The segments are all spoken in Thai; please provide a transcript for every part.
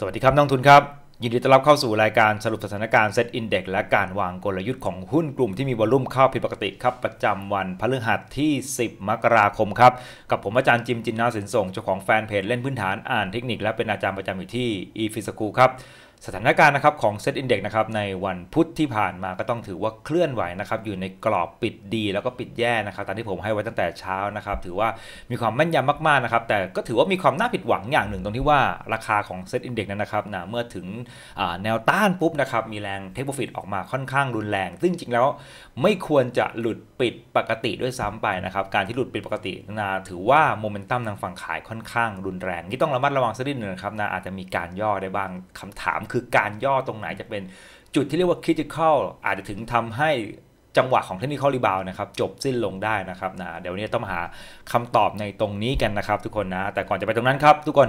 สวัสดีครับนักทุนครับ ยินดีต้อนรับเข้าสู่รายการสรุปสถานการณ์เซ็ตอินเด็กและการวางกลยุทธ์ของหุ้นกลุ่มที่มีวอลุ่มเข้าผิดปกติครับประจำวันพฤหัสที่ 10 มกราคมครับ กับผมอาจารย์จิมจินนาสินส่งเจ้าของแฟนเพจเล่นพื้นฐานอ่านเทคนิคและเป็นอาจารย์ประจำอยู่ที่ e f i s c o o l ครับสถานการณ์นะครับของเซ็ตอินเด็กนะครับในวันพุธที่ผ่านมาก็ต้องถือว่าเคลื่อนไหวนะครับอยู่ในกรอบปิดดีแล้วก็ปิดแย่นะครับตามที่ผมให้ไว้ตั้งแต่เช้านะครับถือว่ามีความแม่นยำมากๆนะครับแต่ก็ถือว่ามีความน่าผิดหวังอย่างหนึ่ง ตรงที่ว่าราคาของเซ็ตอินเด็กนั้นนะครับนะเมื่อถึงแนวต้านปุ๊บนะครับมีแรงเทคโปรฟิตออกมาค่อนข้างรุนแรง ซึ่งจริงแล้วไม่ควรจะหลุดปิดปกติด้วยซ้ำไปนะครับการที่หลุดปิดปกตินะถือว่าโมเมนตัมทางฝั่งขายค่อนข้าง รุนแรงที่ต้องระมัดระวังสักนิดนึงนะครับนะอาจจะมีการย่อได้บ้างคำถามคืคือการย่อตรงไหนจะเป็นจุดที่เรียกว่า critical อาจจะถึงทำให้จังหวะของเทคนิคอลรีบาวนะครับ จบสิ้นลงได้นะครับนะเดี๋ยวนี้ต้องหาคำตอบในตรงนี้กันนะครับทุกคนนะ แต่ก่อนจะไปตรงนั้นครับทุกคน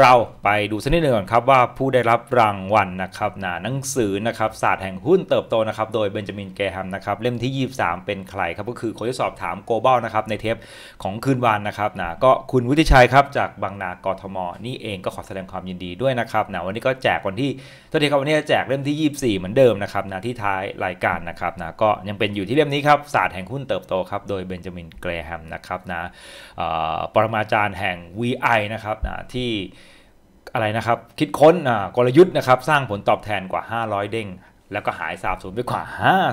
เราไปดูสักนิดหนึ่งก่อนครับว่าผู้ได้รับรางวัลนะครับหนาหนังสือนะครับศาสตร์แห่งหุ้นเติบโตนะครับโดยเบนจามินแกฮมนะครับเล่มที่ 23 เป็นใครครับก็คือคนที่สอบถามโกลบอลนะครับในเทปของคืนวันนะครับนะก็คุณวุฒิชัยครับจากบางนากรทม นี่เองก็ขอแสดงความยินดีด้วยนะครับนะวันนี้ก็แจกวันที่ทันทีครับวันนี้จะแจกเล่มที่ 24 เหมือนเดิมนะครับนะที่ท้ายรายการนะครับนะก็ยังเป็นอยู่ที่เล่มนี้ครับศาสตร์แห่งหุ้นเติบโตครับโดยเบนจามินแกฮมนะครับนะปรมาจารย์แห่ง VI นะครับนะที่อะไรนะครับคิดค้นกลยุทธ์นะครับสร้างผลตอบแทนกว่า500 เด้งแล้วก็หายสาบสูญไปกว่า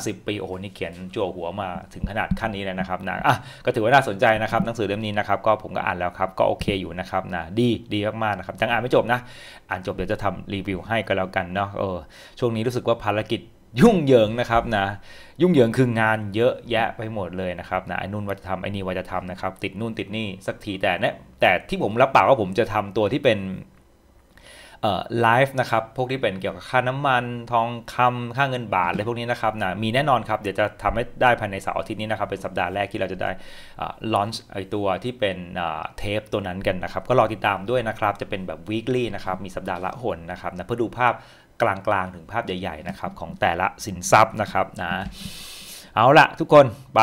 50 ปีโอ้โหนี่เขียนจั่วหัวมาถึงขนาดขั้นนี้เลยนะครับนะอ่ะก็ถือว่าน่าสนใจนะครับหนังสือเล่มนี้นะครับก็ผมก็อ่านแล้วครับก็โอเคอยู่นะครับนะดีดีมากๆนะครับยังอ่านไม่จบนะ อ่านจบเดี๋ยวจะทำรีวิวให้ก็แล้วกันเนาะเออช่วงนี้รู้สึกว่าภารกิจยุ่งเหยิงนะครับนะยุ่งเหยิงคืองานเยอะแยะไปหมดเลยนะครับนะไอ้นู่นว่าจะทำไอ้นี่ว่าจะทำนะครับติดนู่นติดนี่สักทีแต่เนี่ยแต่ที่ผมรับปากว่าผมจะทำตัวที่เป็นไลฟ์นะครับพวกที่เป็นเกี่ยวกับค่าน้ำมันทองคำค่าเงินบาทอะไรพวกนี้นะครับนะมีแน่นอนครับ เดี๋ยวจะทำให้ได้ภายในเสาร์อาทิตย์นี้นะครับ เป็นสัปดาห์แรกที่เราจะได้ลอนช์ไอตัวที่เป็นเทปตัวนั้นกันนะครับก็รอติดตามด้วยนะครับ จะเป็นแบบ weekly นะครับมีสัปดาห์ละหนนะครับนะเพื่อดูภาพกลางๆ ถึงภาพใหญ่ๆนะครับของแต่ละสินทรัพย์นะครับนะเอาละทุกคนไป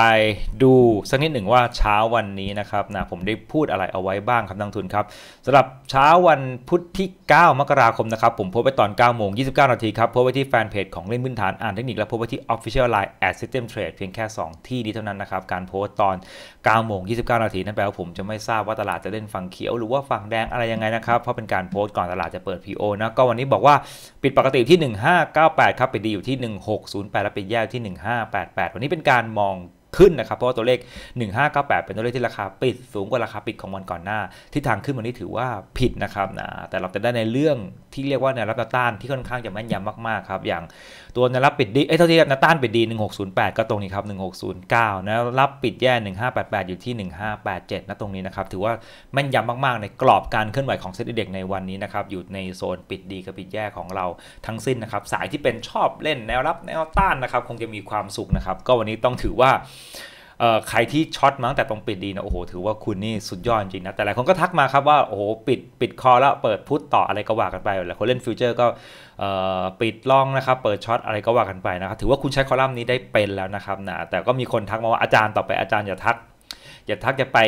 ดูสักนิดหนึ่งว่าเช้าวันนี้นะครับนะผมได้พูดอะไรเอาไว้บ้างครับนักทุนครับสำหรับเช้าวันพุธที่ 9มกราคมนะครับ ผมโพสไปตอน9โมง29นาทีครับโพสไปที่แฟนเพจของเล่นพื้นฐานอ่านเทคนิคและโพสไปที่ Official Line at System Trade เพียงแค่ 2 ที่นี้เท่านั้นนะครับ การโพสตอน9โมง29นาทีนั่นแปลว่าผมจะไม่ทราบว่าตลาดจะเล่นฝั่งเขียวหรือว่าฝั่งแดงอะไรยังไงนะครับเพราะเป็นการโพสก่อนตลาดจะเปิด PO นะก็วันนี้บอกว่าปิดปกติที่ 1598 ครับไปดีอยู่ที่1608แล้วไปแย่ที่1588นี้เป็นการมองขึ้นนะครับเพราะว่าตัวเลข 1598เป็นตัวเลขที่ราคาปิดสูงกว่าราคาปิดของวันก่อนหน้า ที่ทางขึ้นวันนี้ถือว่าผิดนะครับนะแต่เราจะได้ในเรื่องที่เรียกว่าแนวรับต้านที่ค่อนข้างจะแม่นยำมากๆครับอย่างตัวแนวรับปิดดีเอ้ยเท่าที่นต้านปิดดี 1608ก็ตรงนี้ครับ1609นะรับปิดแย่1588อยู่ที่1587นะตรงนี้นะครับ ถือว่าแม่นยำมาก ๆ ในกรอบการเคลื่อนไหวของเซ็ตเด็กในวันนี้นะครับ อยู่ในโซนปิดดีกับปิดแย่ของเราทั้งสิ้นนะครับ สายที่เป็นชอบเล่น แนวรับแนวต้านนะครับ คงจะมีความสุขนะครับ ก็วันนี้ต้องถือว่าใครที่ช็อตมั้งแต่ตรงปิดดีนะโอ้โหถือว่าคุณนี่สุดยอดจริงนะแต่หลายคนก็ทักมาครับว่าโอ้โหปิดปิดคอแล้วเปิดพุทต่ออะไรก็ว่ากันไปหลายคนเล่นฟิวเจอร์ก็ปิดล่องนะครับเปิดช็อตอะไรก็ว่ากันไปนะครับถือว่าคุณใช้คอลัมน์นี้ได้เป็นแล้วนะครับนะแต่ก็มีคนทักมาว่าอาจารย์ต่อไปอาจารย์อย่าทักอย่าทักจะไป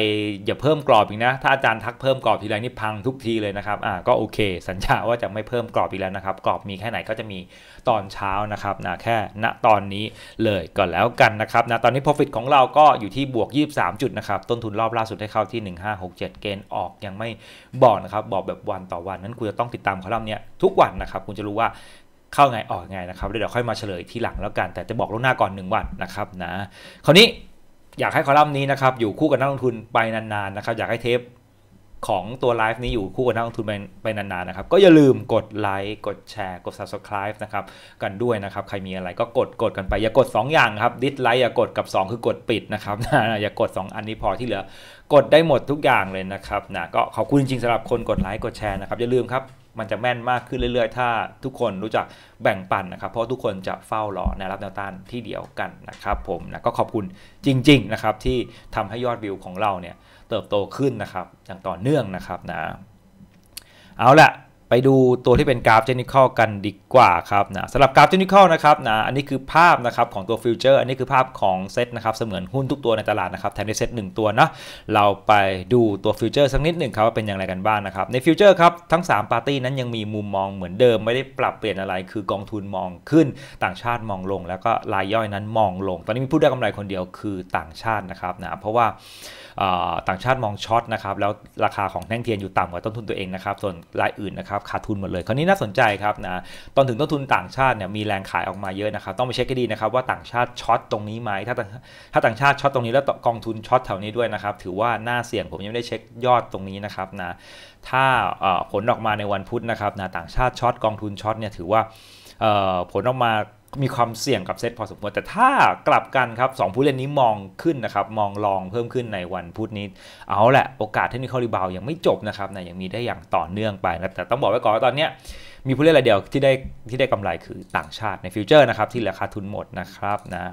อย่าเพิ่มกรอบอีกนะ ถ้าอาจารย์ทักเพิ่มกรอบทีไรนี่พังทุกทีเลยนะครับ อ่า ก็โอเค สัญญาว่าจะไม่เพิ่มกรอบอีกแล้วนะครับ กรอบมีแค่ไหนก็จะมีตอนเช้านะครับนะแค่ณตอนนี้เลยก่อนแล้วกันนะครับนะตอนนี้ profit ของเราก็อยู่ที่บวก23จุดนะครับต้นทุนรอบล่าสุดให้เข้าที่ 1567เกณฑ์ออกยังไม่ บอกนะครับ บอกแบบวันต่อวันนั้นคุณจะต้องติดตามคอลัมน์เนี้ยทุกวันนะครับคุณจะรู้ว่าเข้าไงออกไงนะครับเดี๋ยวค่อยมาเฉลยทีหลังแล้วกัน แต่จะบอกล่วงหน้าก่อน 1 วันนะครับนะคราวนี้อยากให้คอลัมน์นี้นะครับอยู่คู่กับนักลงทุนไปนานๆนะครับอยากให้เทปของตัวไลฟ์นี้อยู่คู่กับนักลงทุนไปไปนานๆนะครับก็อย่าลืมกดไลค์กดแชร์กด Subscribe นะครับกันด้วยนะครับใครมีอะไรก็กดกดกันไป อย่ากด 2 อย่างครับดิสไลค์อย่ากดกับ 2 คือกดปิดนะครับนะอย่ากด 2 อันนี้พอที่เหลือกดได้หมดทุกอย่างเลยนะครับนะก็ขอบคุณจริงๆสำหรับคนกดไลค์กดแชร์นะครับอย่าลืมครับมันจะแม่นมากขึ้นเรื่อยๆ ถ้าทุกคนรู้จักแบ่งปันนะครับ เพราะทุกคนจะเฝ้ารอแนวรับแนวต้านที่เดียวกันนะครับ ผม นะก็ขอบคุณจริงๆนะครับที่ทำให้ยอดวิวของเราเนี่ย เติบโตขึ้นนะครับอย่างต่อเนื่องนะครับนะเอาละไปดูตัวที่เป็นกราฟเจนิคกันดีกว่าครับนะสำหรับกราฟเจนิคนะครับนะอันนี้คือภาพนะครับของตัวฟิวเจอร์อันนี้คือภาพของเซตนะครับเสมือนหุ้นทุกตัวในตลาดนะครับแทนที่เซตหนึ่งตัวนะเราไปดูตัวฟิวเจอร์สักนิดหนึ่งครับว่าเป็นอย่างไรกันบ้างนะครับในฟิวเจอร์ครับทั้ง 3ปาร์ตี้นั้นยังมีมุมมองเหมือนเดิม ไม่ได้ปรับเปลี่ยนอะไรคือกองทุนมองขึ้น ต่างชาติมองลง แล้วก็รายย่อยนั้นมองลงตอนนี้มีผู้ได้กำไรคนเดียวคือต่างชาตินะครับนะเพราะว่าต่างชาติมองช็อตนะครับแล้วราคาของแท่งเทียนอยู่ต่ำกว่าต้นทุนตัวเองนะครับส่วนรายอื่นนะครับขาดทุนหมดเลยคราวนี้น่าสนใจครับนะตอนถึงต้นทุนต่างชาติเนี่ยมีแรงขายออกมาเยอะนะครับต้องไปเช็คให้ดีนะครับว่าต่างชาติช็อตตรงนี้ไหมถ้าถ้าต่างชาติช็อตตรงนี้แล้วกองทุนช็อตแถวนี้ด้วยนะครับถือว่าน่าเสี่ยงผมยังไม่ได้เช็คยอดตรงนี้นะครับนะถ้าผลออกมาในวันพุธนะครับนะต่างชาติช็อตกองทุนช็อตเนี่ยถือว่าผลออกมามีความเสี่ยงกับเซตพอสมควรแต่ถ้ากลับกันครับสองผู้เล่นนี้มองขึ้นนะครับ มองลองเพิ่มขึ้นในวันพุธนี้ เอาแหละโอกาสที่นิคอลรีบาวยังไม่จบนะครับนะยังมีได้อย่างต่อเนื่องไปนะแต่ต้องบอกไว้ก่อนว่าตอนนี้มีผู้เล่นรายเดียวที่ได้ที่ได้กำไรคือต่างชาติในฟิวเจอร์นะครับที่ราคาทุนหมดนะครับนะ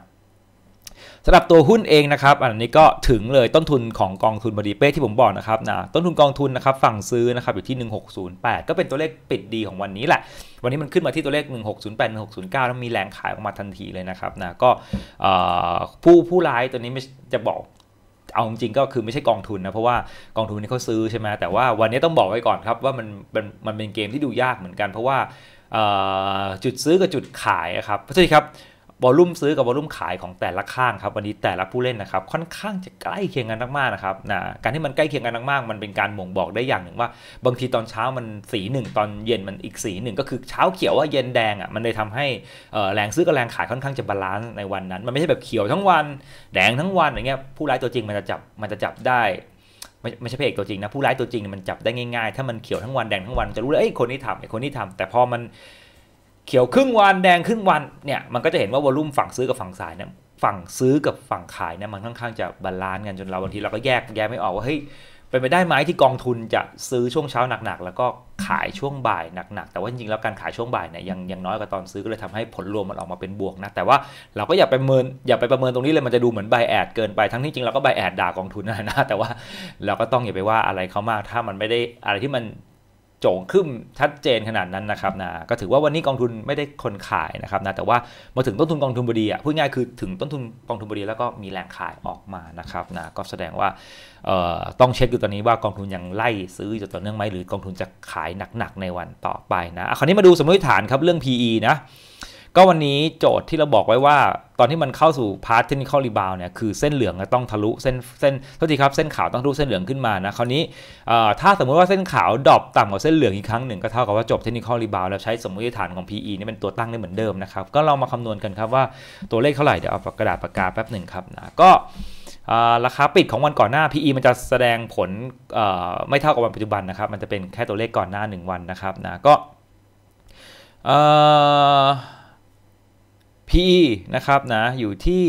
สำหรับตัวหุ้นเองนะครับอันนี้ก็ถึงเลยต้นทุนของกองทุนบดีเป้ที่ผมบอกนะครับนะต้นทุนกองทุนนะครับฝั่งซื้อนะครับอยู่ที่ 1608 ก็เป็นตัวเลขปิดดีของวันนี้แหละ วันนี้มันขึ้นมาที่ตัวเลข 1608 1609แล้วมีแรงขายออกมาทันทีเลยนะครับนะก็ผู้ผู้ร้ายตัวนี้ไม่จะบอกเอาจริงก็คือไม่ใช่กองทุนนะเพราะว่ากองทุนนี้เขาซื้อใช่ไหมแต่ว่าวันนี้ต้องบอกไว้ก่อนครับ ว่ามันมันมันเป็นเกมที่ดูยากเหมือนกัน เพราะว่าจุดซื้อกับจุดขายครับสวัสดีครับวอลุ่มซื้อกับวอลุ่มขายของแต่ละข้างครับ วันนี้แต่ละผู้เล่นนะครับค่อนข้างจะใกล้เคียงกันมากๆนะครับนะการที่มันใกล้เคียงกันมากๆมันเป็นการบ่งบอกได้อย่างหนึ่งว่า บางทีตอนเช้ามันสีหนึ่ง ตอนเย็นมันอีกสีหนึ่งก็คือเช้าเขียวว่าเย็นแดงอ่ะมันเลยทำให้แรงซื้อกับแรงขายค่อนข้างจะบาลานซ์ในวันนั้นมันไม่ใช่แบบเขียวทั้งวันแดงทั้งวันอย่างเงี้ยผู้ร้ายตัวจริงมันจะจับมันจะจับได้ ไม่ไม่ใช่พเอกตัวจริงนะผู้ร้ายตัวจริงมันจับได้ง่ายๆถ้ามันเขียวทั้งวันแดงทั้งวันจะรู้เลยไอ้คนนี้ทำไอ้คนนี้ทำ แต่พอมันเขียวครึ่งวัน แดงครึ่งวันเนี่ยมันก็จะเห็นว่าวอลุ่มฝั่งซื้อกับฝั่งขายเนี่ยฝั่งซื้อกับฝั่งขายเนี่ยมันค่อนข้างจะบาลานซ์กันจนเราบางทีเราก็แยกแยกไม่ออกว่าเฮ้ยเป็นไปได้ไหมที่กองทุนจะซื้อช่วงเช้าหนักๆ แล้วก็ขายช่วงบ่ายหนักๆแต่ว่าจริงๆแล้วการขายช่วงบ่ายเนี่ยยังยังน้อยกว่าตอนซื้อ ก็เลยทำให้ผลรวมมันออกมาเป็นบวกนะแต่ว่าเราก็อย่าไปเมินอย่าไปประเมินตรงนี้เลยมันจะดูเหมือนใบแอดเกินไปทั้งที่จริงเราก็ใบแอดด่ากองทุนนะนะ แต่ว่าเราก็ต้องอย่าไปว่าอะไรเขามากถ้ามันไม่ได้อะไรที่มันโจงขึ้นชัดเจนขนาดนั้นนะครับนะก็ถือว่าวันนี้กองทุนไม่ได้คนขายนะครับนะแต่ว่ามาถึงต้นทุนกองทุนบดีอ่ะพูดง่ายคือถึงต้นทุนกองทุนบดีแล้วก็มีแรงขายออกมานะครับนะก็แสดงว่าต้องเช็คอยู่ตอนนี้ว่ากองทุนยังไล่ซื้ออยู่ต่อเนื่องไหมหรือกองทุนจะขายหนัก ๆ ในวันต่อไปนะคราวนี้มาดูสมมติฐานครับเรื่อง PE นะก็วันนี้โจทย์ที่เราบอกไว้ว่าตอนที่มันเข้าสู่พาร์ทเทคนิคอลรีบาวเนี่ยคือเส้นเหลืองต้องทะลุเส้นเส้นเทษทีครับเส้นขาวต้องทะลุเส้นเหลืองขึ้นมานะคราวนี้ถ้าสมมุติว่าเส้นขาวดรอปต่ำกว่าเส้นเหลืองอีกครั้งหนึ่งก็เท่ากับว่าจบเทคนิคอลรีบาวแล้วใช้สมมติฐานของ PE นี่เป็นตัวตั้งได้เหมือนเดิมนะครับก็ลองมาคำนวณกันครับว่าตัวเลขเท่าไหร่เดี๋ยวเอากระดาษปากกาแป๊บหนึ่งครับนะก็ราคาปิดของวันก่อนหน้า PE มันจะแสดงผลไม่เท่ากับวันปัจจุบันนะครับมัน จะเป็นแค่ตัวเลขก่อนหน้า1วันนะครับนะก็ PE นะครับนะอยู่ที่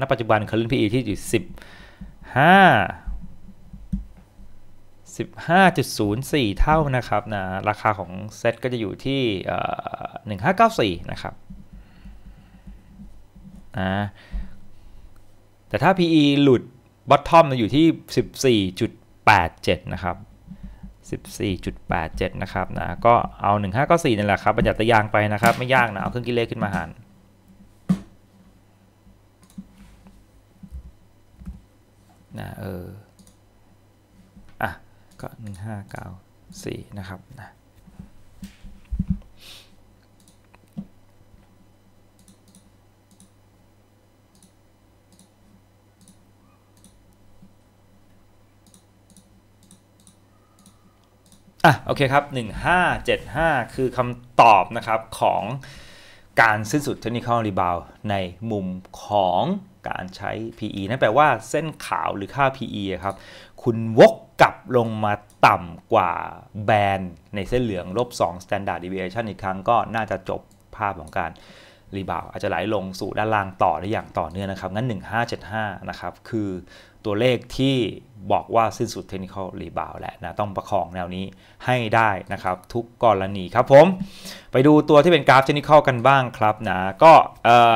ณปัจจุบันคลื่น PE ที่อยู่15 15.04 เท่านะครับนะราคาของเซตก็จะอยู่ที่ 1594 นะครับนะแต่ถ้า PE หลุด bottom อยู่ที่ 14.87 นะครับ14.87 นะครับนะ ก็เอา 1594นี่แหละครับประหยัดตะยางไปนะครับ ไม่ยากนะ เอาเครื่องคิดเลขขึ้นมาหารนะเออ อ่ะ ก็ 1594 นะครับนะอ่ะโอเคครับ 1575 คือคำตอบนะครับของการสิ้นสุดเทคนิคอลรีบาว ในมุมของการใช้ PE นั่นแปลว่าเส้นขาวหรือค่า PE ครับคุณวกกลับลงมาต่ำกว่าแบนด์ในเส้นเหลืองลบ2 standard deviation อีกครั้งก็น่าจะจบภาพของการรีบาวอาจจะไหลลงสู่ด้านล่างต่อได้อย่างต่อเนื่องนะครับ งั้น 1575นะครับคือตัวเลขที่บอกว่า สิ้นสุดเทคนิคอลรีบาวแหละนะต้องประคองแนวนี้ให้ได้นะครับ ทุกกรณีครับผม ไปดูตัวที่เป็นกราฟเทคนิคอลกันบ้างครับนะก็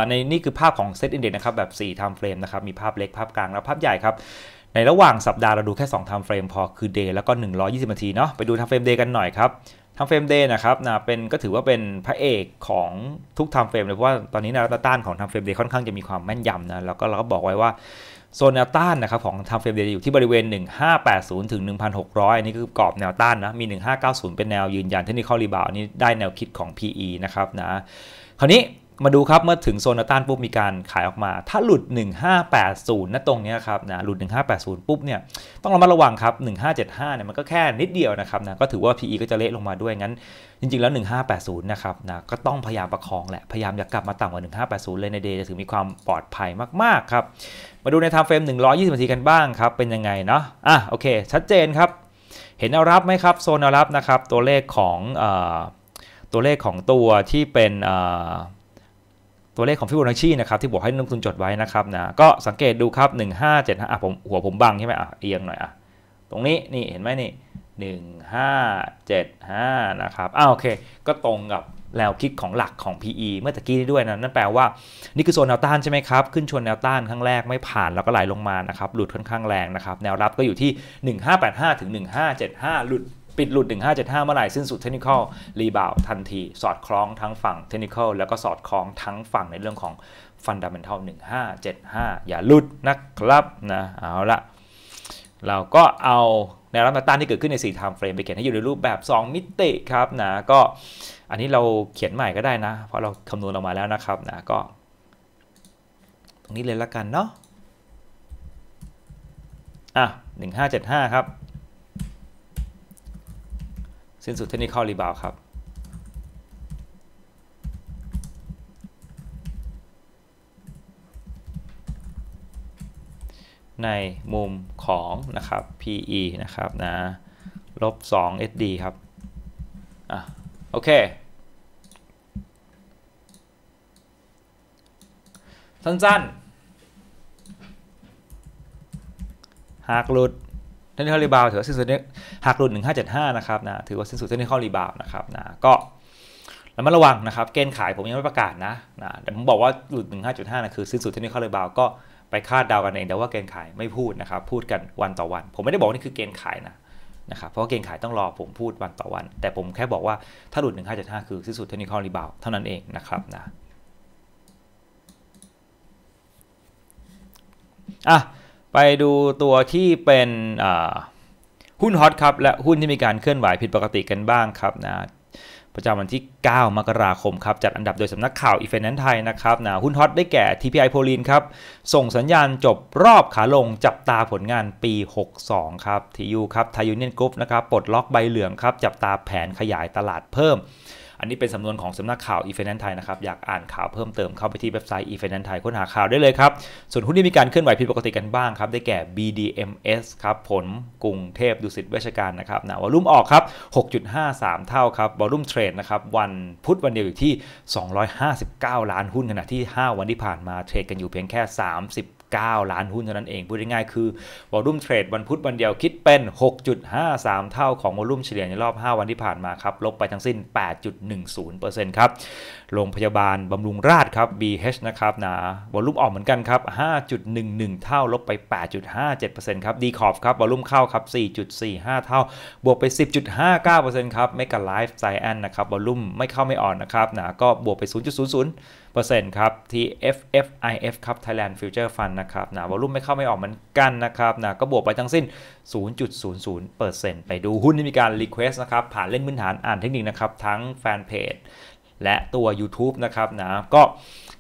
ในนี่คือภาพของเซตอินเด็กซ์นะครับ แบบ4่ไทม์เฟรมนะครับ มีภาพเล็กภาพกลางและภาพใหญ่ครับ ในระหว่างสัปดาห์เราดูแค่2งไทม์เฟรมพอคือเดย์แล้วก็ 120นาทีเนาะไปดูไทม์เฟรมเดย์กันหน่อยครับทำเฟรมเดย์นะครับนะเป็นก็ถือว่าเป็นพระเอกของทุกทำเฟรมเลยเพราะว่าตอนนี้นารตต้านของทำเฟรมเดย์ค่อนข้างจะมีความแม่นยำนะแล้วก็เราก็บอกไว้ว่าโซนแนวต้านนะครับของทำเฟรมเดย์อยู่ที่บริเวณ 1580ถึง1600 อันนี้คือกรอบแนวต้านนะมี 1590 เป็นแนวยืนยันเทคนิคอลรีบาวนี้ได้แนวคิดของ PE นะครับนะคราวนี้มาดูครับเมื่อถึงโซนแนวต้านปุ๊บมีการขายออกมา ถ้าหลุด 1580นะตรงนี้ครับนะหลุด1580ปุ๊บเนี่ยต้องระมัดระวังครับ1575เนี่ยมันก็แค่นิดเดียวนะครับนะก็ถือว่า PE ก็จะเละลงมาด้วยงั้นจริงๆแล้ว 1580นะครับนะก็ต้องพยายามประคองแหละพยายามอย่ากลับมาต่ำกว่า1580เลยในเดย์จะถือมีความปลอดภัยมากๆครับมาดูในไทม์เฟรม120นาทีกันบ้างครับ เป็นยังไงเนาะอ่ะโอเคชัดเจนครับ เห็นแนวรับไหมครับโซนแนวรับนะครับตัวเลขของตัวเลขของตัวที่เป็นตัวเลขของฟิบูนัชชีนะครับที่บอกให้นักทุนจดไว้นะครับนะก็สังเกตดูครับ1575อ่ะผมหัวผมบังใช่ไหมอ่ะเอียงหน่อยอ่ะตรงนี้นี่เห็นไหมนี่1575นะครับอ้าวโอเคก็ตรงกับแนวคิดของหลักของ PE เมื่อตะกี้นี้ด้วยนะนั่นแปลว่า นี่คือโซนแนวต้านใช่ไหมครับ ขึ้นชนแนวต้านครั้งแรกไม่ผ่านแล้วก็ไหลลงมานะครับ หลุดค่อนข้างแรงนะครับ แนวรับก็อยู่ที่ 1585 ถึง 1575 หลุด ปิดหลุด 1575เมื่อไหร่สิ้นสุดเทคนิคอลรีบาวทันที สอดคล้องทั้งฝั่งเทคนิคอลแล้วก็สอดคล้องทั้งฝั่งในเรื่องของฟันดัมเบลทัล1575 อย่าหลุดนะครับนะเอาละเราก็เอาแนวรับแนวต้านที่เกิดขึ้นใน4ไทม์เฟรมไปเขียนให้อยู่ในรูปแบบ 2 มิติครับนะก็อันนี้เราเขียนใหม่ก็ได้นะ เพราะเราคำนวณออกมาแล้วนะครับนะ ก็ตรงนี้เลยละกันเนาะ อ่ะ 1575 ครับ สิ้นสุดเทคนิคอลรีบาวครับ ในมุมของนะครับ PE นะครับนะลบ2 SD ครับโอเคสั้นๆหากหลุดเทคนิคอลรีบาวถือว่าสิ้นสุดหากหลุด1575นะครับนะถือว่าสิ้นสุดเทคนิคอลรีบาวนะครับนะก็แล้วมาระวังนะครับเกณฑ์ขายผมยังไม่ประกาศนะนะแต่ผมบอกว่าหลุด15.5นะคือสิ้นสุดเทคนิคอลรีบาวก็ไปคาดเดากันเองแต่ว่าเกณฑ์ขายไม่พูดนะครับพูดกันวันต่อวัน ผมไม่ได้บอกนี่คือเกณฑ์ขายนะนะครับ เพราะเกณฑ์ขายต้องรอผมพูดวันต่อวัน แต่ผมแค่บอกว่าถ้าหลุด15.5คือสิ้นสุดเทคนิคอลรีบาวเท่านั้นเองนะครับนะ อ่ะไปดูตัวที่เป็นหุ้นฮอตครับและหุ้นที่มีการเคลื่อนไหวผิดปกติกันบ้างครับนะประจำวันที่ 9 มกราคม ครับ จัดอันดับโดยสำนักข่าวอีเฟนแนนไทยนะครับนะหุ้นฮอตได้แก่ TPI โพลีน ครับ ส่งสัญญาณจบรอบขาลง จับตาผลงานปี 62ครับทียูครับ ไทยยูเนียนกรุ๊ป นะครับ ปลดล็อกใบเหลือง ครับ จับตาแผนขยายตลาดเพิ่มอันนี้เป็นสำนวนของสำนักข่าวอีเฟน n น e ไทยนะครับ อยากอ่านข่าวเพิ่มเติมเข้าไปที่เว็บไซต์อีเฟน n น e ไทยค้นหาข่าวได้เลยครับ ส่วนหุ้นที่มีการเคลื่อนไหวผิดปกติกันบ้างครับ ได้แก่ BDMs ครับผลกรุงเทพดุสิตเวชการนะครับนะวอลุ่มออกครับ 6.53 เท่าครับวอลุ่มเทรดนะครับ วันพุธวันเดียวอยู่ที่259ล้านหุ้นขณะที่ 5 วันที่ผ่านมาเทรดกันอยู่เพียงแค่ 30 9 ล้านหุ้นเท่านั้นเองพูดง่ายๆคือวอลุ่มเทรดวันพุธวันเดียวคิดเป็น 6.53 เท่าของวอลุ่มเฉลี่ยในรอบ 5 วันที่ผ่านมาครับลบไปทั้งสิ้น 8.10%ครับโรงพยาบาลบำรุงราษฎร์ครับ BH นะครับนะวอลุ่มออกเหมือนกันครับ 5.11 เท่าลบไป 8.57%ครับดีคอฟครับวอลุ่มเข้าครับ4.45 เท่าบวกไป 10.59%ครับเมกะไลฟ์ไซแอนนะครับวอลุ่มไม่เข้าไม่ออกนะครับนะก็บวกไป 0.00์ครับที่ FFIF ครับ Thailand Future Fund นะครับนะวอลุ่มไม่เข้าไม่ออกเหมือนกันนะครับนะก็บวกไปทั้งสิ้น 0.00%ไปดูหุ้นที่มีการรีเควสต์นะครับ ผ่านเล่นมื้นฐานอ่านเทคนิคนะครับ ทั้งแฟนเพจและตัว YouTube นะครับนะก็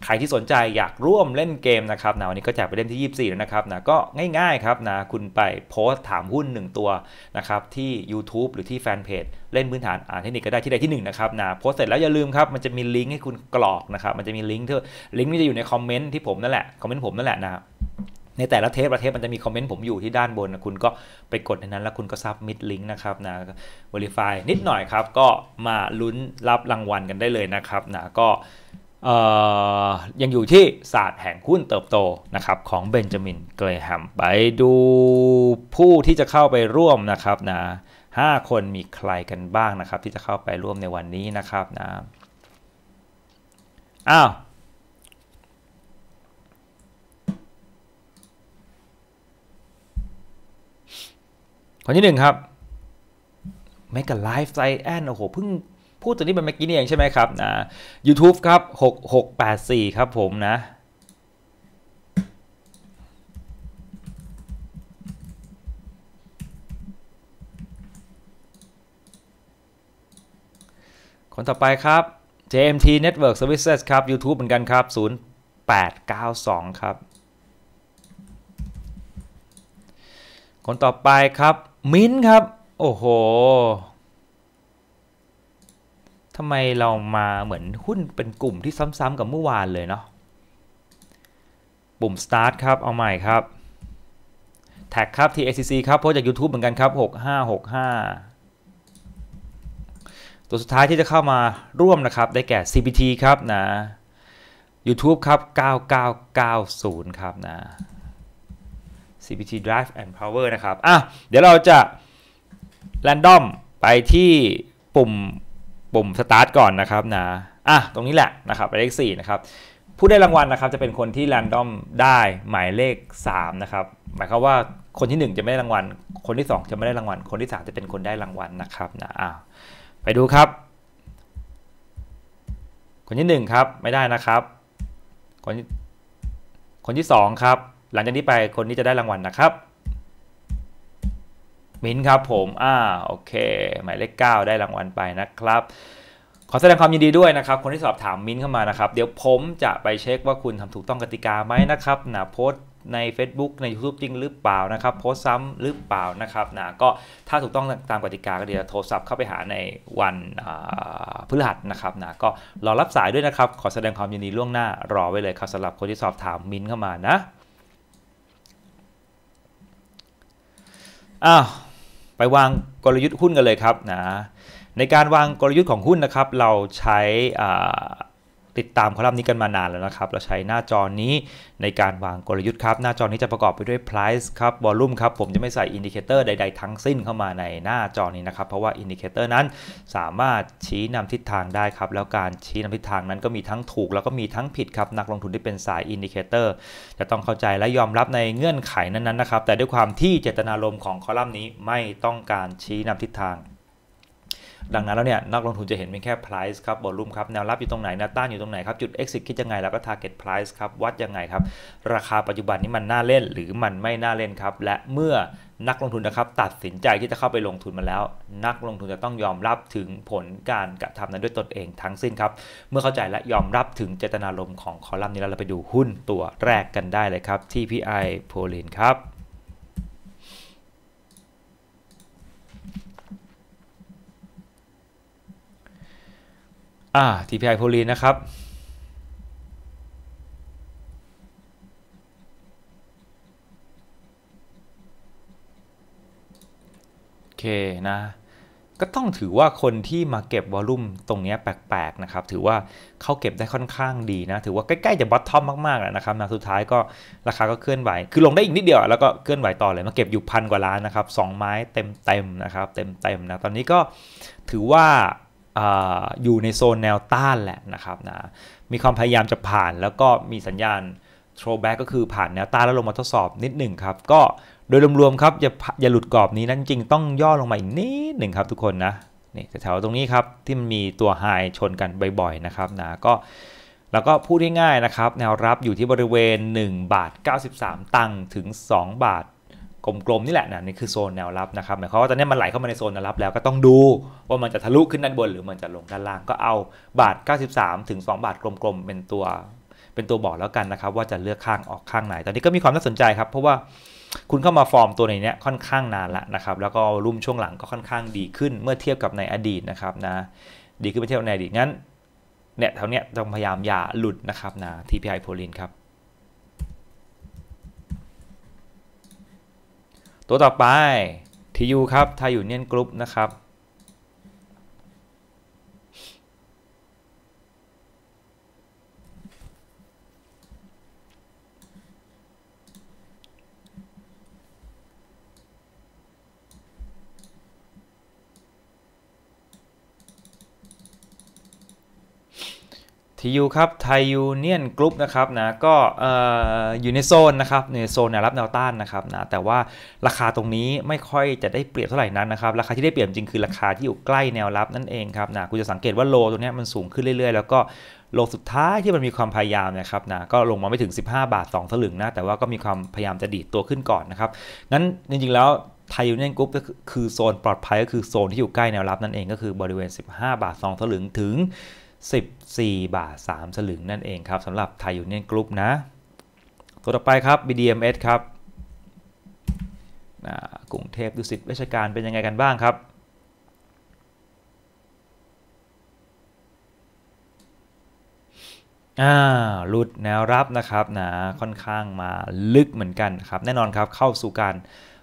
ใครที่สนใจอยากร่วมเล่นเกมนะครับนะวันนี้ก็จะไปเล่นที่ 24 แล้วนะครับนะก็ง่ายๆครับนะ คุณไปโพสต์ถามหุ้น 1 ตัวนะครับที่ YouTube หรือที่แฟนเพจเล่นพื้นฐานอ่านเทคนิคก็ได้ที่ใดที่ 1 นะครับนะโพสเสร็จแล้วอย่าลืมครับ มันจะมีลิงก์ให้คุณกรอกนะครับ มันจะมีลิงก์ที่ลิงก์นี้จะอยู่ในคอมเมนต์ที่ผมนั่นแหละคอมเมนต์ผมนั่นแหละนะในแต่ละเทปละเทปมันจะมีคอมเมนต์ผมอยู่ที่ด้านบนนะคุณก็ไปกดในนั้น แล้วคุณก็ซับมิดลิงก์นะครับนะบริไฟนิดหน่อยครับก็มาลุ้นรับรางวัลกันได้เลยนะครับนะก็ยังอยู่ที่ศาสตร์แห่งหุ้นเติบโตนะครับ ของเบนจามินเกรแฮมไปดูผู้ที่จะเข้าไปร่วมนะครับนะห้าคนมีใครกันบ้างนะครับ ที่จะเข้าไปร่วมในวันนี้นะครับนะ อ้าวคนที่หนึ่งครับเมกะไลฟ์ไซแอนโอ้โหเพิ่งพูดถึงที่มันเมื่อกี้นี่เองใช่ไหมครับนะ YouTube ครับ 6684 ครับผมนะ คนต่อไปครับ JMT Network Services ครับ YouTube เหมือนกันครับ 0892 ครับ คนต่อไปครับมิ้นครับ โอ้โหทำไมเรามาเหมือนหุ้นเป็นกลุ่มที่ซ้ำๆกับเมื่อวานเลยเนาะ ปุ่ม start ครับ เอาใหม่ครับ แท็กครับ TACC ครับ เพราะจาก YouTube เหมือนกันครับ 6565 ตัวสุดท้ายที่จะเข้ามาร่วมนะครับ ได้แก่ CPT ครับนะ YouTube ครับ 9990 ครับนะ CPT Drive and Power นะครับ อ่ะ เดี๋ยวเราจะ random ไปที่ปุ่มปุ่มสตาร์ทก่อนนะครับนะอ่ะตรงนี้แหละนะครับหมายเลข 4 นะครับ ผู้ได้รางวัลนะครับ จะเป็นคนที่รันดอมได้หมายเลข3นะครับหมายความว่าคนที่ 1 จะไม่ได้รางวัลคนที่ 2 จะไม่ได้รางวัลคนที่3จะเป็นคนได้รางวัลนะครับนะอ่ะไปดูครับ คนที่1ครับไม่ได้นะครับคนคนที่2ครับหลังจากนี้ไปคนนี้จะได้รางวัลนะครับมินครับ ผม อ่า โอเค หมายเลข9ได้รางวัลไปนะครับ ขอแสดงความยินดีด้วยนะครับ คนที่สอบถามมินเข้ามานะครับ เดี๋ยวผมจะไปเช็คว่าคุณทำถูกต้องกติกาไหมนะครับนะโพสใน Facebook ใน YouTube จริงหรือเปล่านะครับ โพสซ้ำหรือเปล่านะครับนะก็ถ้าถูกต้องตามกติกา ก็เดี๋ยวโทรศัพท์เข้าไปหาในวันพฤหัสนะครับนะก็รอรับสายด้วยนะครับ ขอแสดงความยินดีล่วงหน้า รอไว้เลยครับสำหรับคนที่สอบถามมินเข้ามานะ อ้าวไปวางกลยุทธ์หุ้นกันเลยครับนะในการวางกลยุทธ์ของหุ้นนะครับ เราใช้ติดตามคอลัมน์นี้กันมานานแล้วนะครับ เราใช้หน้าจอนี้ในการวางกลยุทธ์ครับ หน้าจอนี้จะประกอบไปด้วย price ครับ volume ครับ ผมจะไม่ใส่อินดิเคเตอร์ใดๆทั้งสิ้นเข้ามาในหน้าจอนี้นะครับ เพราะว่าอินดิเคเตอร์นั้น สามารถชี้นำทิศทางได้ครับ แล้วการชี้นำทิศทางนั้นก็มีทั้งถูก แล้วก็มีทั้งผิดครับ นักลงทุนที่เป็นสายอินดิเคเตอร์จะต้องเข้าใจและยอมรับในเงื่อนไขนั้นๆนะครับ แต่ด้วยความที่เจตนารมณ์ของคอลัมน์นี้ ไม่ต้องการชี้นำทิศทางดังนั้นแล้วเนี่ยนักลงทุนจะเห็นเป็นแค่ price ครับ volume ครับแนวรับอยู่ตรงไหนแนวต้านอยู่ตรงไหนครับจุด exit คิดยังไงแล้วก็ target price ครับวัดยังไงครับราคาปัจจุบันนี้มันน่าเล่นหรือมันไม่น่าเล่นครับและเมื่อนักลงทุนนะครับตัดสินใจที่จะเข้าไปลงทุนมาแล้ว นักลงทุนจะต้องยอมรับถึงผลการกระทำนั้นด้วยตนเองทั้งสิ้นครับเมื่อเข้าใจและยอมรับถึงเจตนารมณ์ของคอลัมน์นี้แล้วเราไปดูหุ้นตัวแรกกันได้เลยครับ TPI p o l i n ครับ่า TPI โพลีนนะครับโอเคนะ ก็ต้องถือว่าคนที่มาเก็บวอลุ่มตรงนี้แปลกๆนะครับถือว่าเขาเก็บได้ค่อนข้างดีนะถือว่าใกล้ๆจะบอททอมมากๆแล้วนะครับนะสุดท้ายก็ราคาก็เคลื่อนไหว คือลงได้อีกนิดเดียว แล้วก็เคลื่อนไหวต่อเลยมาเก็บอยู่พันกว่าล้านนะครับสองไม้เต็มๆนะครับเต็มๆนะตอนนี้ก็ถือว่าอยู่ในโซนแนวต้านแหละนะครับนะ มีความพยายามจะผ่าน แล้วก็มีสัญญาณ throwback ก็คือผ่านแนวต้านแล้วลงมาทดสอบนิดหนึ่งครับก็โดยรวมๆครับอย่าอย่าหลุดกรอบนี้นั้นจริงต้องย่อลงมาอีกนิดหนึ่งครับทุกคนนะนี่แถวตรงนี้ครับที่มันมีตัวไฮชนกันบ่อยๆนะครับนะก็ แล้วก็พูดง่ายๆนะครับ แนวรับอยู่ที่บริเวณ1บาท93 ตังค์ถึง 2 บาทกลมๆนี่แหละนะนี่คือโซนแนวรับนะครับหมายความว่าตอนนี้มันไหลเข้ามาในโซนแนวรับแล้วก็ต้องดูว่ามันจะทะลุขึ้นด้านบน หรือมันจะลงด้านล่างก็เอาบาท 93 ถึง 2 บาทกลมๆ เป็นตัวเป็นตัวบอกแล้วกันนะครับว่าจะเลือกข้างออกข้างไหนตอนนี้ก็มีความน่าสนใจครับ เพราะว่าคุณเข้ามาฟอร์มตัวในนี้ค่อนข้างนานละนะครับแล้วก็รุ่มช่วงหลังก็ค่อนข้างดีขึ้น เมื่อเทียบกับในอดีตนะครับนะดีขึ้นเมื่อเทียบในอดีตงั้นเนี่ยแถวเนี้ยต้องพยายามอย่าหลุดนะครับนะ TPI โพลินครับตัวต่อไปทียูครับไทยอยู่เนียนกรุ๊ปนะครับทียูครับ ไทยูเนียนกรุ๊ปนะครับนะ ก็อยู่ในโซน นะครับ ในโซนแนวรับแนวต้านนะครับนะ แต่ว่าราคาตรงนี้ไม่ค่อยจะได้เปรียบเท่าไหร่นั้นนะครับ ราคาที่ได้เปรียบจริงคือราคาที่อยู่ใกล้แนวรับนั่นเองครับนะคุณจะสังเกตว่าโลตรงนี้มันสูงขึ้นเรื่อยๆ แล้วก็โลสุดท้ายที่มันมีความพยายามนะครับนะ ก็ลงมาไม่ถึง 15 บาท2สลึงนะ แต่ว่าก็มีความพยายามจะดีดตัวขึ้นก่อนนะครับ งั้นจริงๆ แล้วไทยยูเนียนกรุ๊ปก็คือโซนปลอดภัยก็คือโซนที่อยู่ใกล้แนวรับนั่นเองก็คือบริเวณ 15 บาท2สลึงถึง14บาท3สลึงนั่นเองครับสำหรับไทยยูเนียนกรุ๊ปนะตัวต่อไปครับ BDMs ครับกรุงเทพดุสิตราชการเป็นยังไงกันบ้างครับอ่าหลุดแนวรับนะครับนะ ค่อนข้างมาลึกเหมือนกันครับ แน่นอนครับเข้าสู่การ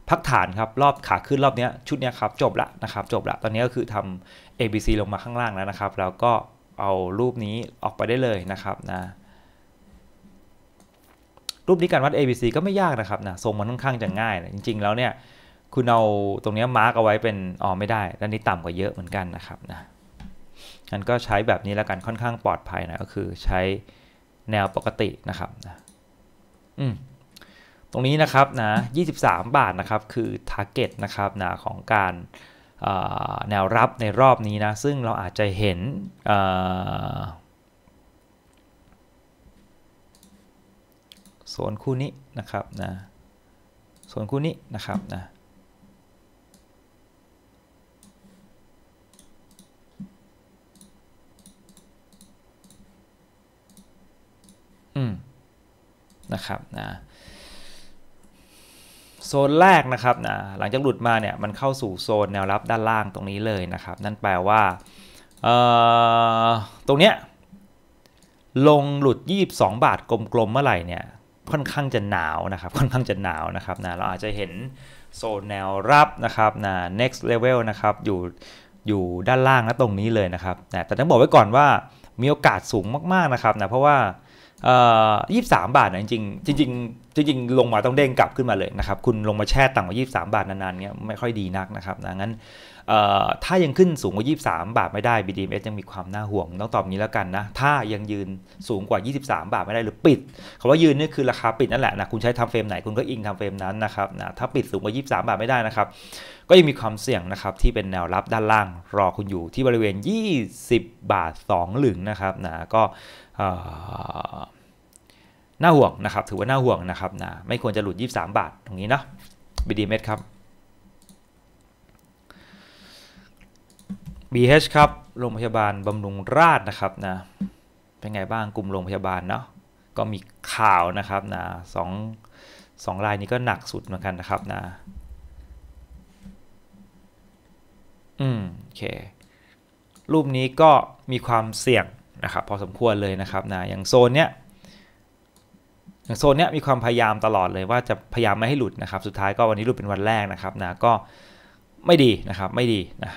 พักฐานครับ รอบขาขึ้นรอบนี้ชุดนี้ครับ จบละนะครับ จบละตอนนี้ก็คือทำ ABC ลงมาข้างล่างแล้วนะครับ แล้วก็เอารูปนี้ออกไปได้เลยนะครับนะ รูปนี้การวัด ABC ก็ไม่ยากนะครับนะทรงมันค่อนข้างจะง่ายนะจริงๆแล้วเนี่ย คุณเอาตรงนี้มาร์กเอาไว้เป็นอ๋อไม่ได้ด้านนี้ต่ำกว่าเยอะเหมือนกันนะครับนะงั้นก็ใช้แบบนี้แล้วกันค่อนข้างปลอดภัยนะก็คือใช้แนวปกตินะครับนะอืมตรงนี้นะครับนะ23 บาทนะครับคือ target นะครับนะของการแนวรับในรอบนี้นะซึ่งเราอาจจะเห็นโซนคู่ นี้นะครับ นะโซนคู่ นี้ นะ ครับนะ อืม นะ ครับ นะโซนแรกนะครับนะหลังจากหลุดมาเนี่ยมันเข้าสู่โซนแนวรับด้านล่างตรงนี้เลยนะครับนั่นแปลว่าตรงเนี้ยลงหลุด 22 บาทกลมๆเมื่อไหร่เนี่ยค่อนข้างจะหนาวนะครับค่อนข้างจะหนาวนะครับนะเราอาจจะเห็นโซนแนวรับนะครับนะ next level นะครับอยู่อยู่ด้านล่างนะตรงนี้เลยนะครับแต่ต้องบอกไว้ก่อนว่ามีโอกาสสูงมาก ๆ นะครับนะเพราะว่ายี่สามบาทนะจริงจริงจริงลงมาต้องเด้งกลับขึ้นมาเลยนะครับคุณลงมาแช่ต่ำกว่า 23 บาทนานๆเนี้ยไม่ค่อยดีนักนะครับนะงั้นถ้ายังขึ้นสูงกว่า 23 บาทไม่ได้ BDMs ยังมีความน่าห่วงต้องตอบนี้แล้วกันนะถ้ายังยืนสูงกว่า 23 บาทไม่ได้หรือปิดคาว่ายืนนี่คือราคาปิดนั่นแหละนะคุณใช้ทำเฟรมไหนคุณก็อิงทำเฟรมนั้นนะครับนะถ้าปิดสูงกว่า 23 บาทไม่ได้นะครับก็ยังมีความเสี่ยงนะครับที่เป็นแนวรับด้านล่างรอคุณอยู่ที่บริเวณ 20 บาท2หลึงนะครับนะก็น่าห่วงนะครับ ถือว่าน่าห่วงนะครับนะไม่ควรจะหลุด 23 บาทตรงนี้นะบีดีเมครับ BH ครับโรงพยาบาล บำรุงราษนะครับนะเป็นไงบ้างกลุ่มโรงพยาบาลเนาะก็มีข่าวนะครับนะสองสองรายนี้ก็หนักสุดเหมือนกันนะครับนะอืม โอเค รูปนี้ก็มีความเสี่ยงนะครับพอสมควรเลยนะครับนะอย่างโซนเนี้ยอย่างโซนเนี้ยมีความพยายามตลอดเลยว่าจะพยายามไม่ให้หลุดนะครับ สุดท้ายก็วันนี้หลุดเป็นวันแรกนะครับนะก็ไม่ดีนะครับไม่ดีนะ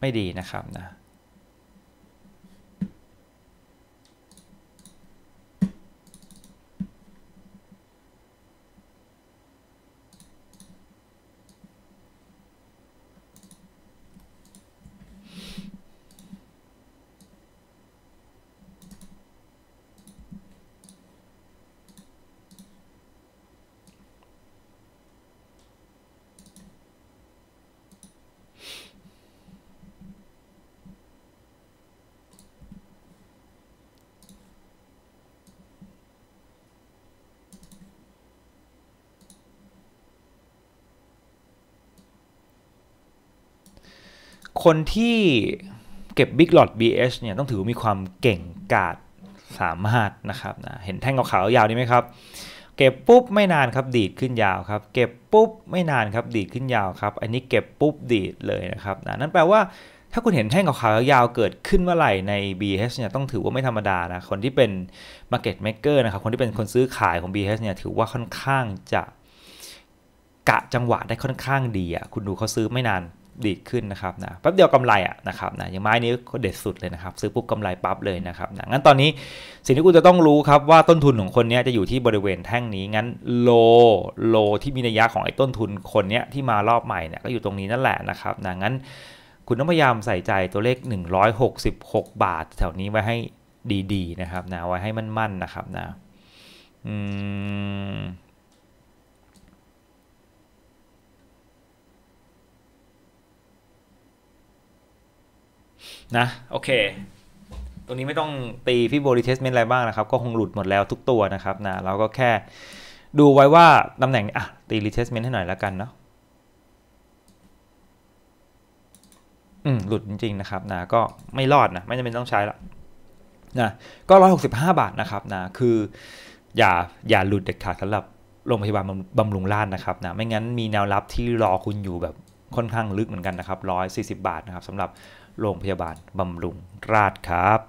ไม่ดีนะครับนะคนที่เก็บบิ๊กหลอด b ีเนี่ยต้องถือมีความเก่งกาจสามารถนะครับนะเห็นแท่งขาวๆยาวนี้ไหมครับเก็บปุ๊บไม่นานครับดีดขึ้นยาวครับเก็บปุ๊บไม่นานครับดีดขึ้นยาวครับ อันนี้เก็บปุ๊บดีดเลยนะครับนะนั่นแปลว่า ถ้าคุณเห็นแท่งขาวๆยาวเกิดขึ้นเมื่อไหร่ใน b ีเนี่ยต้องถือว่าไม่ธรรมดานะคนที่เป็น Market Maker นะครับคนที่เป็นคนซื้อขายของ b ีเนี่ยถือว่าค่อนข้างจะกะจังหวะได้ค่อนข้างดีอะ่ะคุณดูเขาซื้อไม่นานดีขึ้นนะครับนะแป๊บเดียวกำไรอ่ะนะครับนะอย่างไม้นี้ก็เด็ดสุดเลยนะครับ ซื้อปุ๊บกำไรปั๊บเลยนะครับนะงั้นตอนนี้สิ่งที่คุณจะต้องรู้ครับว่าต้นทุนของคนนี้จะอยู่ที่บริเวณแท่งนี้งั้นโลโลที่มีนัยยะของไอ้ต้นทุนคนนี้ที่มารอบใหม่เนี่ยก็อยู่ตรงนี้นั่นแหละนะครับนะงั้นคุณต้องพยายามใส่ใจตัวเลข 166 บาท แถวนี้ไว้ให้ดีๆ นะครับนะไว้ให้มั่นๆนะครับนะอืมนะโอเคตรงนี้ไม่ต้องตีพี่โบริเทสเมนอะไรบ้างนะครับ ก็คงหลุดหมดแล้วทุกตัวนะครับ นะเราก็แค่ ดูไว้ว่าตำแหน่งอ่ะตีรีเทสเมนให้หน่อยแล้วกันเนาะอืมหลุดจริงๆนะครับนะก็ไม่รอดนะไม่จำเป็นต้องใช้ละนะก็ร้อยหกสิบห้าบาทนะครับ นะ คือ อย่าอย่าหลุดเด็ดขาดสำหรับโรงพยาบาลบำรุงรานนะครับนะไม่งั้นมีแนวรับที่รอคุณอยู่แบบค่อนข้างลึกเหมือนกันนะครับร้อยสี่สิบบาทนะครับสำหรับโรงพยาบาลบำรุงราษฎร์ครับ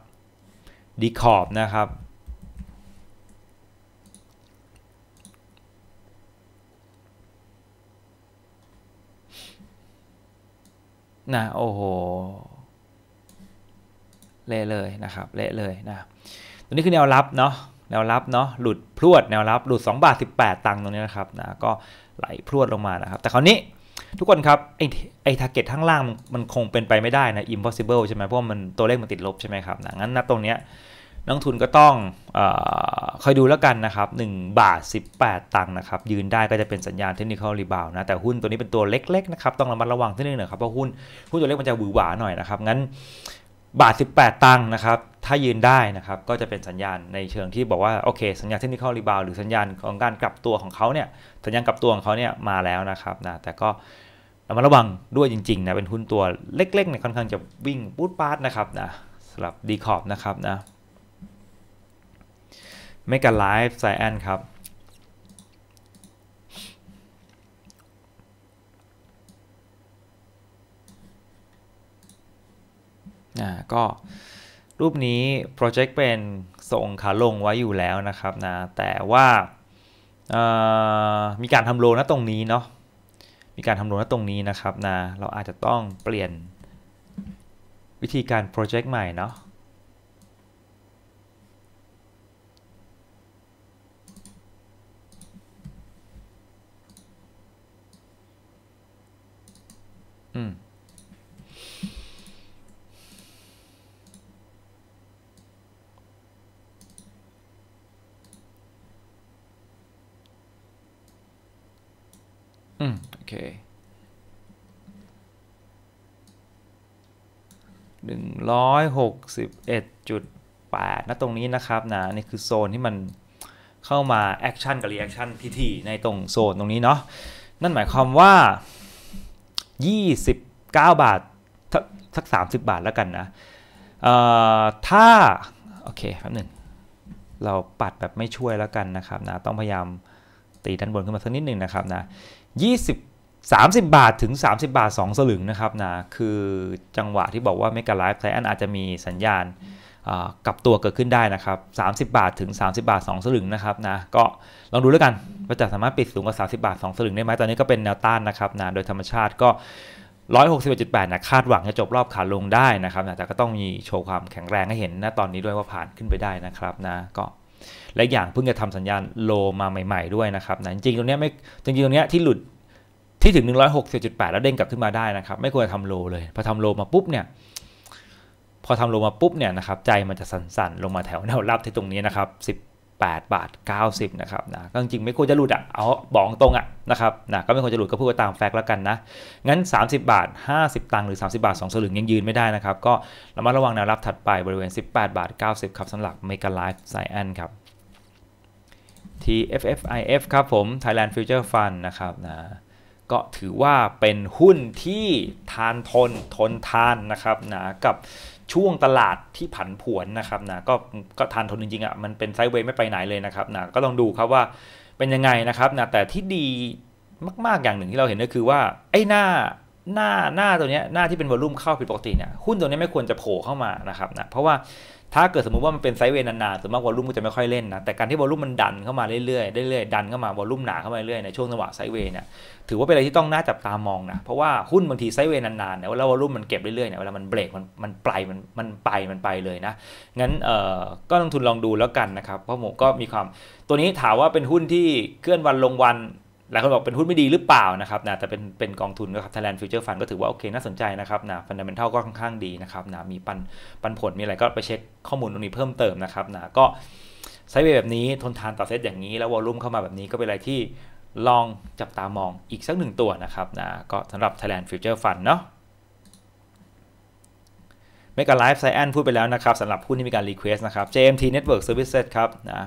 ดีขอบนะครับนะโอ้โห เละเลยนะครับ เละเลยนะตัวนี้คือแนวรับเนาะแนวรับเนาะหลุดพรวดแนวรับ หลุด 2 บาท 18 ตังค์ตรงนี้นะครับนะก็ไหลพรวดลงมานะครับ แต่คราวนี้ทุกคนครับไอ้ไอ้ทาร์เก็ตข้างล่างมันคงเป็นไปไม่ได้นะ impossible ใช่ไหมเพราะมันตัวเลขมันติดลบใช่ไหมครับนะงั้นะตรงเนี้ยนักทุนก็ต้องอคอยดูแล้วกันนะครับ1บาท 18 ตังค์นะครับ ยืนได้ก็จะเป็นสัญญาณเทคนิคอลรีบาวนะแต่หุ้นตัวนี้เป็นตัวเล็กๆนะครับต้องระมัดระวังที่นึงนะครับเพราะหุ้นหุ้นตัวเล็กมันจะหวือหวาหน่อยนะครับงั้นบาท 18 ตังค์นะครับ ถ้ายืนได้นะครับ ก็จะเป็นสัญญาณในเชิงที่บอกว่าโอเคสัญญาณเทคนิคอลรีบาวหรือสัญญาณของการกลับตัวของเขาเนี่ยสัญญาณกลับตัวของเขาเนี่ยมาแล้วนะครับนะแต่ก็เรามาระวังด้วยจริงๆนะเป็นหุ้นตัวเล็กๆเนี่ยค่อนข้างจะวิ่งปูดปาดนะครับนะสำหรับดีคอร์นะครับนะไม่กันไลฟ์ไซแอนครับอ่าก็ รูปนี้โปรเจกต์เป็นทรงขาลงไว้อยู่แล้วนะครับนะแต่ว่ามีการทำโลนะตรงนี้เนาะมีการทำโลนะตรงนี้นะครับนะเราอาจจะต้องเปลี่ยนวิธีการโปรเจกต์ใหม่เนาะโอเคหนึ่งร้อยหกสิบเอ็ดจุดแปดนะตรงนี้นะครับนะนี่คือโซนที่มันเข้ามาแอคชั่นกับรีแอคชั่นทีทีในตรงโซนตรงนี้เนาะนั่นหมายความว่ายี่สิบเก้าบาทสักสามสิบาทแล้วกันนะถ้า โอเคแป๊บหนึ่งเราปัดแบบไม่ช่วยแล้วกันนะครับนะ ต้องพยายามตีด้านบนขึ้นมาสักนิดหนึ่งนะครับนะ20 30บาทถึง 30บาท 2 สลึงนะครับนะคือจังหวะที่บอกว่าเมกะไลฟ์ไคลแอนอาจจะมีสัญญาณกับตัวเกิดขึ้นได้นะครับ30บาทถึง 30บาท 2 สลึงนะครับนะก็ลองดูแล้วกันว่าจะสามารถปิดสูงกว่า 30 บาท2สลึงได้ไหมตอนนี้ก็เป็นแนวต้านนะครับนะโดยธรรมชาติก็ 161.8นะคาดหวังจะจบรอบขาลงได้นะครับนะแต่ก็ต้องมีโชว์ความแข็งแรงให้เห็นนะตอนนี้ด้วยว่าผ่านขึ้นไปได้นะครับนะก็และอย่างเพิ่งจะทำสัญญาณโลมาใหม่ๆด้วยนะครับนะจริงตรงนี้ไม่จริงตรงนี้ที่หลุดที่ถึง 160.8แล้วเด้งกลับขึ้นมาได้นะครับ ไม่ควรทำโลเลย พอทำโลมาปุ๊บเนี่ยพอทำโลมาปุ๊บเนี่ยนะครับใจมันจะสั่นๆ ลงมาแถวแนวรับที่ตรงนี้นะครับ18บาท90นะครับนะจริงไม่ควรจะหลุดอ่ะเอาบอกตรงอ่ะนะครับนะก็ไม่ควรจะหลุดก็พูดตามแฟกต์แล้วกันนะ งั้น 30 บาท 50 ตังค์หรือ 30บาท2สลึงยังยืนไม่ได้นะครับก็ระมัดระวังแนวรับถัดไปบริเวณ 18บาท90ครับสำหรับเมกาไลฟ์ไซแอนครับ TFFIF ครับผม Thailand Future Fund นะครับนะก็ถือว่าเป็นหุ้นที่ทานทนทนทานนะครับนะกับช่วงตลาดที่ผันผวนนะครับนะก็ก็ทานทนจริงๆอะ่ะมันเป็นไซด์เวย์ไม่ไปไหนเลยนะครับนะก็ลองดูครับว่าเป็นยังไงนะครับนะแต่ที่ดีมากๆอย่างหนึ่งที่เราเห็นก็คือว่า ไอ้หน้าหน้าหน้าตัวเนี้ยหน้าที่เป็นวอลุ่มเข้าผิดปกติเนี่ยหุ้นตัวนี้ไม่ควรจะโผล่เข้ามานะครับนะเพราะว่าถ้าเกิดสมมติว่ามันเป็นไซด์เวย์นานๆส่วนมากวอลลุ่มก็จะไม่ค่อยเล่นนะ แต่การที่วอลลุ่มมันดันเข้ามาเรื่อยๆเรื่อยๆ ดันเข้ามา วอลลุ่มหนาเข้ามาเรื่อยๆในช่วงจังหวะไซด์เวย์เนี่ย ถือว่าเป็นอะไรที่ต้องน่าจับตามองนะ เพราะว่าหุ้นบางทีไซด์เวย์นานๆเนี่ยแล้ววอลลุ่มมันเก็บเรื่อยๆ เนี่ย เวลา มันเบรก มัน มันไปมัน มันไป มันไปเลยนะ งั้น เอ่อ ก็ลงทุนลองดูแล้วกันนะครับ เพราะผมก็มีความ ตัวนี้ถามว่าเป็นหุ้นที่เคลื่อนวันลงวันหลายคนบอกเป็นหุ้นไม่ดีหรือเปล่านะครับนะแต่เป็นเป็นกองทุนนะครับ Thailand Future Fund ก็ถือว่าโอเคน่าสนใจนะครับนะฟันด a ม e n t ทัลก็ค่อนข้างดีนะครับนะมีปันปันผล มีอะไรก็ไปเช็คข้อมูลตรงนี้เพิ่มเติมนะครับนะก็ไซเวแบบนี้ทนทานต่อเซตอย่างนี้แล้ววอลุ่มเข้ามาแบบนี้ก็เป็นอะไรที่ลองจับตามองอีกสักหนึ่งตัวนะครับนะก็สำหรับ Thailand Future Fund เนาะเมกะไลฟ์ไซแอนพูดไปแล้วนะครับสำหรับผู้ที่มีการรีเควสต์นะครับ JMT Network Services ครับนะ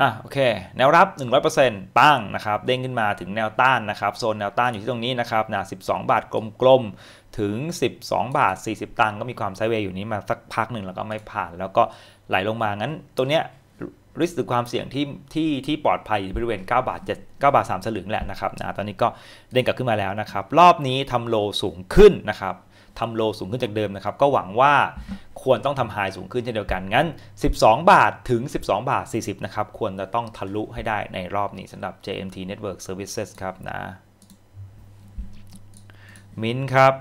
อ่ะโอเค แนวรับ 100%ปั้งนะครับ เด้งขึ้นมาถึงแนวต้านนะครับโซนแนวต้านอยู่ที่ตรงนี้นะครับนะ12 บาทกลมๆถึง 12 บาท 40 ตังก็มีความไซเวย์อยู่นี้มาสักพักหนึ่งแล้วก็ไม่ผ่าน แล้วก็ไหลลงมางั้น ตัวเนี้ยริสต์ความเสี่ยงที่ที่ที่ปลอดภัยอยู่บริเวณ 9 บาท7 9บาท3สลึงแหละนะครับนะตอนนี้ก็เด้งกลับขึ้นมาแล้วนะครับ รอบนี้ทำโลสูงขึ้นนะครับทำโลสูงขึ้นจากเดิมนะครับ ก็หวังว่าควรต้องทำไฮสูงขึ้นเช่นเดียวกัน งั้น 12 บาทถึง 12บาท 40 นะครับ ควรจะต้องทะลุให้ได้ในรอบนี้สำหรับ JMT Network Services ครับนะมินครับ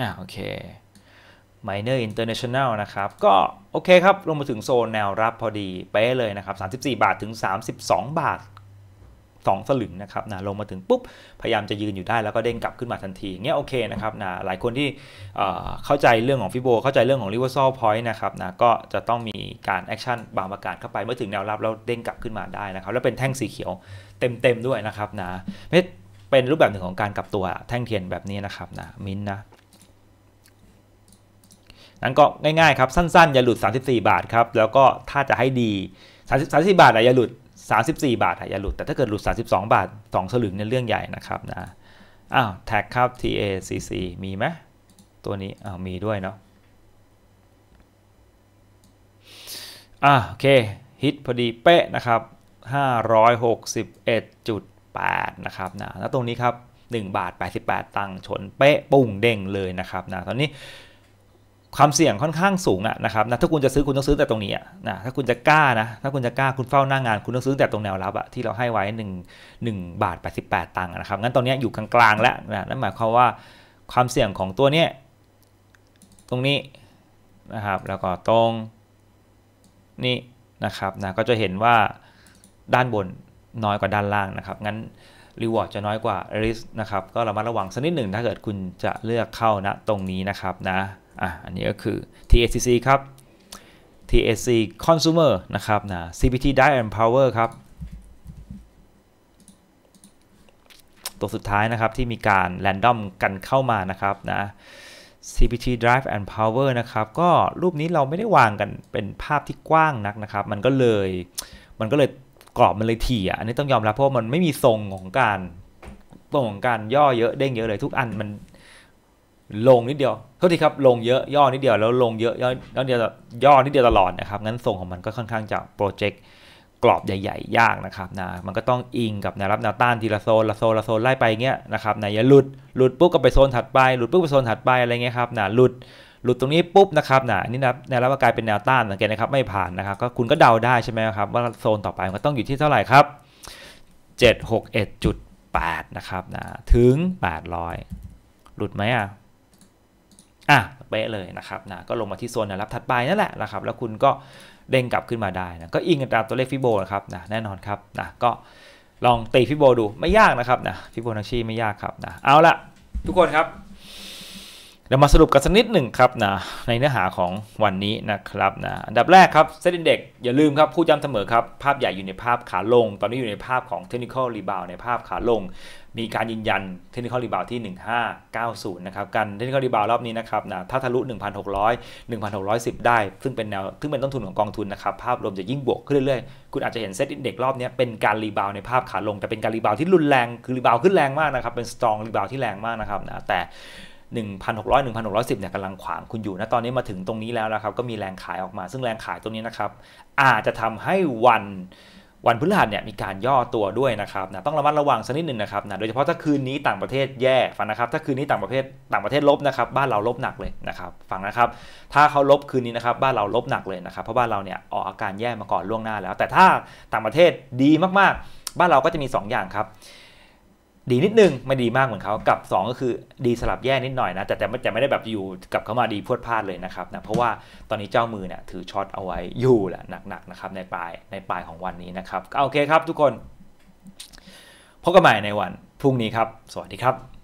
อ่าโอเค m i n ร r International นะครับ ก็โอเคครับ ลงมาถึงโซนแนวรับพอดีไปเลยนะครับ 34 บาทถึง 32 บาท 2 สลึงนะครับนะลงมาถึงปุ๊บ พยายามจะยืนอยู่ได้ แล้วก็เด้งกลับขึ้นมาทันทีเงี้ยโอเคนะครับนะหลายคนที่เข้าใจเรื่องของฟิโบเข้าใจเรื่องของ r ว v e r s a l point นะครับนะก็จะต้องมีการแอคชั่นบางประการเข้าไปเมื่อถึงแนวรับแล้วเด้งกลับขึ้นมาได้นะครับแล้วเป็นแท่งสีเขียวเต็มๆด้วยนะครับนะเป็นรูปแบบหนึ่งของการกลับตัวแท่งเทียนแบบนี้นะครับนะมินนะั้นก็ง่ายๆครับ สั้นๆอย่าหลุด 34 บาทครับ แล้วก็ถ้าจะให้ดี 34 บาทอะอย่าหลุด 34 บาทอะอย่าหลุด แต่ถ้าเกิดหลุด 32 บาท2สลึงเนี่ยเรื่องใหญ่นะครับนะอ้าวแท็กครับ TACC มีไหมตัวนี้อ้าวมีด้วยเนาะอ่าโอเค ฮิตพอดีเป๊ะนะครับ 561.8 นะครับนะแล้วตรงนี้ครับ1บาท 88 ตังค์ชนเป๊ะปุ่งเด้งเลยนะครับนะตอนนี้ความเสี่ยงค่อนข้างสูงอะนะครับนะถ้าคุณจะซื้อคุณต้องซื้อแต่ตรงนี้อะนะถ้าคุณจะกล้านะถ้าคุณจะกล้า คุณเฝ้าหน้างงาน คุณต้องซื้อแต่ตรงแนวรับอะที่เราให้ไว้ 1 1บาท88ตังค์นะครับ งั้นตอนนี้อยู่กลางๆแล้วนะนั่นหมายความว่าความเสี่ยงของตัวเนี้ยตรงนี้นะครับ แล้วก็ตรง นี่นะครับนะก็จะเห็นว่าด้านบนน้อยกว่าด้านล่างนะครับงั้นรีวอร์ดจะน้อยกว่าริสนะครับ ก็ระมัดระวังสักนิดหนึ่งถ้าเกิดคุณจะเลือกเข้านะ ตรงนี้นะครับนะอ่ะ อันนี้ก็คือ TACC ครับ TAC Consumer นะครับนะ CPT d i and Power ครับ ตัวสุดท้ายนะครับ ที่มีการแรนดอมกันเข้ามานะครับนะ CPT Drive and Power นะครับ ก็รูปนี้เราไม่ได้วางกันเป็นภาพที่กว้างนักนะครับมันก็เลยมันก็เลยกรอบมันเลยถี่อ่ะอันนี้ต้องยอมรับเพราะมันไม่มีทรงของการตรงของการย่อเยอะเด้งเยอะเลยทุกอันมันลงนิดเดียวเท่าที่ครับลงเยอะย่อนิดเดียวแล้วลงเยอะย่อนิดเดียวย่อนิดเดียวตลอดนะครับงั้นทรงของมันก็ค่อนข้างจะโปรเจกต์กรอบใหญ่ๆยากนะครับนะมันก็ต้องอิงกับแนวรับแนวต้านทีละโซนละโซนละโซนไล่ไปเงี้ยนะครับนะอย่าหลุดหลุดปุ๊บก็ไปโซนถัดไปหลุดปุ๊บไปโซนถัดไปอะไรเงี้ยครับนะหลุดหลุดตรงนี้ปุ๊บนะครับนะนี่นะแนวรับกลายเป็นแนวต้านสังเกตนะครับไม่ผ่านนะครับก็คุณก็เดาได้ใช่ไหมครับว่าโซนต่อไปมันต้องอยู่ที่เท่าไหร่ครับ761.8นะครับนะถึง800หลุดไหมอ่ะอ่ะเป๊ะเลยนะครับนะก็ลงมาที่โซนแนวรับถัดไปนั่นแหละนะครับ แล้วคุณก็เด้งกลับขึ้นมาได้นะก็อิงตามตัวเลขฟิโบนะครับนะแน่นอนครับนะก็ลองตีฟิโบดูไม่ยากนะครับนะฟิโบนัชชีไม่ยากครับนะเอาละทุกคนครับเดี๋ยวมาสรุปกันสักนิดหนึ่งครับนะในเนื้อหาของวันนี้นะครับนะอันดับแรกครับเซ็ตินเด็กอย่าลืมครับผู้ย้ำเสมอครับภาพใหญ่อยู่ในภาพขาลง ตอนนี้อยู่ในภาพของเทคนิคอลรีบาวในภาพขาลง มีการยืนยันเทคนิคอลรีบาวที่ 1590นะครับกันเทคนิคอลรีบาวรอบนี้นะครับนะถ้าทะลุ 1,600 1,610 ได้ ซึ่งเป็นแนวซึ่งเป็นต้นทุนของกองทุนนะครับภาพรวมจะยิ่งบวกขึ้นเรื่อยๆคุณอาจจะเห็นเซ็ตอินเด็กรอบนี้เป็นการรีบาวในภาพขาลง แต่เป็นการรีบาวที่รุนแรงคือรีบาวขึ้นแรงมากนะครับเป็นสตรองรีบาวที่แรงมากนะครับนะแต่1,600 1,610เนี่ยกำลังขวางคุณอยู่นะตอนนี้มาถึงตรงนี้แล้วนะครับก็มีแรงขายออกมา ซึ่งแรงขายตรงนี้นะครับ อาจจะทำให้วันวันพฤหัสเนี่ยมีการย่อตัวด้วยนะครับนะต้องระมัดระวังสักนิดหนึ่งนะครับนะโดยเฉพาะถ้าคืนนี้ต่างประเทศแย่ฟังนะครับถ้าคืนนี้ต่างประเทศต่างประเทศลบนะครับบ้านเราลบหนักเลยนะครับฟังนะครับถ้าเขาลบคืนนี้นะครับบ้านเราลบหนักเลยนะครับ เพราะบ้านเราเนี่ยออกอาการแย่มาก่อนล่วงหน้า แล้วแต่ถ้าต่างประเทศดีมากๆ บ้านเราก็จะมี 2 อย่างครับดีนิดนึงไม่ดีมากเหมือนเขากับ 2 ก็คือดีสลับแย่นิดหน่อยนะ แต่แต่ไม่แต่ไม่ได้แบบอยู่กับเขามาดีพวดพลาดเลยนะครับนะเพราะว่าตอนนี้เจ้ามือเนี่ยถือช็อตเอาไว้อยู่แหละหนักๆนะครับในปลายในปลายของวันนี้นะครับโอเคครับทุกคนพบกันใหม่ในวันพรุ่งนี้ครับ สวัสดีครับ